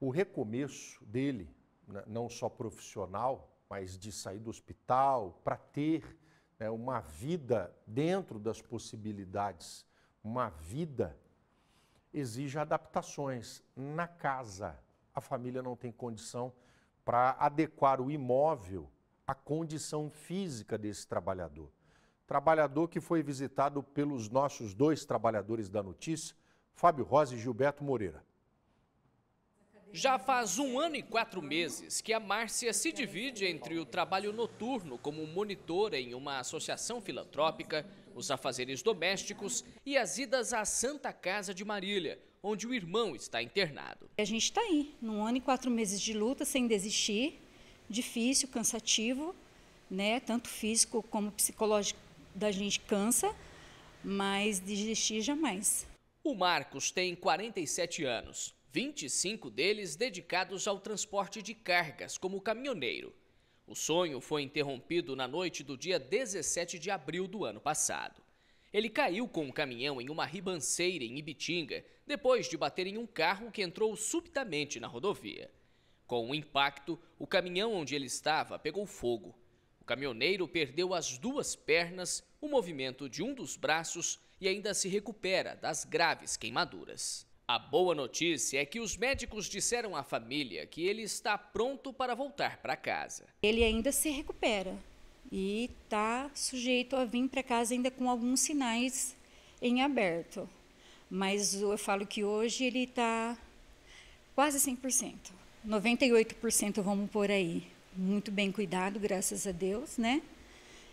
o recomeço dele, né, não só profissional, mas de sair do hospital para ter né, uma vida dentro das possibilidades, uma vida exige adaptações na casa. A família não tem condição para adequar o imóvel à condição física desse trabalhador. Trabalhador que foi visitado pelos nossos dois trabalhadores da notícia, Fábio Rosa e Gilberto Moreira. Já faz um ano e quatro meses que a Márcia se divide entre o trabalho noturno como monitora em uma associação filantrópica, os afazeres domésticos e as idas à Santa Casa de Marília, onde o irmão está internado. A gente está aí, num ano e quatro meses de luta, sem desistir, difícil, cansativo, né? tanto físico como psicológico da gente cansa, mas desistir jamais. O Marcos tem 47 anos. 25 deles dedicados ao transporte de cargas, como caminhoneiro. O sonho foi interrompido na noite do dia 17 de abril do ano passado. Ele caiu com um caminhão em uma ribanceira em Ibitinga, depois de bater em um carro que entrou subitamente na rodovia. Com o impacto, o caminhão onde ele estava pegou fogo. O caminhoneiro perdeu as duas pernas, o movimento de um dos braços e ainda se recupera das graves queimaduras. A boa notícia é que os médicos disseram à família que ele está pronto para voltar para casa. Ele ainda se recupera e está sujeito a vir para casa ainda com alguns sinais em aberto. Mas eu falo que hoje ele está quase 100%, 98% vamos por aí. Muito bem cuidado, graças a Deus, né?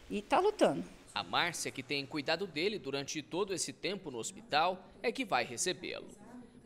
E está lutando. A Márcia, que tem cuidado dele durante todo esse tempo no hospital, é que vai recebê-lo.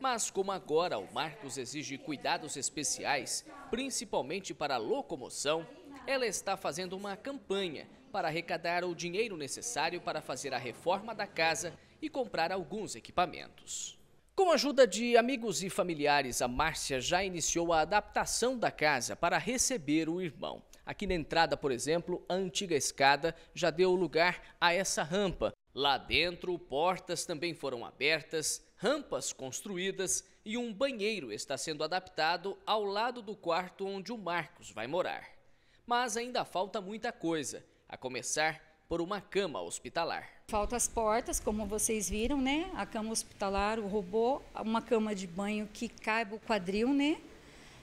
Mas como agora o Marcos exige cuidados especiais, principalmente para a locomoção, ela está fazendo uma campanha para arrecadar o dinheiro necessário para fazer a reforma da casa e comprar alguns equipamentos. Com a ajuda de amigos e familiares, a Márcia já iniciou a adaptação da casa para receber o irmão. Aqui na entrada, por exemplo, a antiga escada já deu lugar a essa rampa. Lá dentro, portas também foram abertas, rampas construídas e um banheiro está sendo adaptado ao lado do quarto onde o Marcos vai morar. Mas ainda falta muita coisa, a começar por uma cama hospitalar. Faltam as portas, como vocês viram, né? A cama hospitalar, o robô, uma cama de banho que caiba o quadril, né?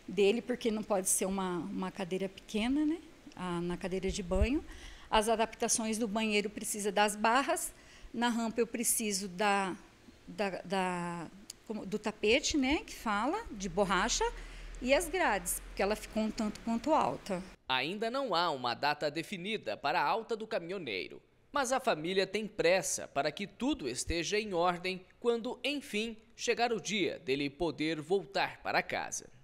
dele, porque não pode ser uma, uma cadeira pequena, né? na cadeira de banho. As adaptações do banheiro precisa das barras. Na rampa eu preciso da, da, da do tapete, né? Que fala, de borracha. E as grades, porque ela ficou um tanto quanto alta. Ainda não há uma data definida para a alta do caminhoneiro. Mas a família tem pressa para que tudo esteja em ordem quando, enfim, chegar o dia dele poder voltar para casa.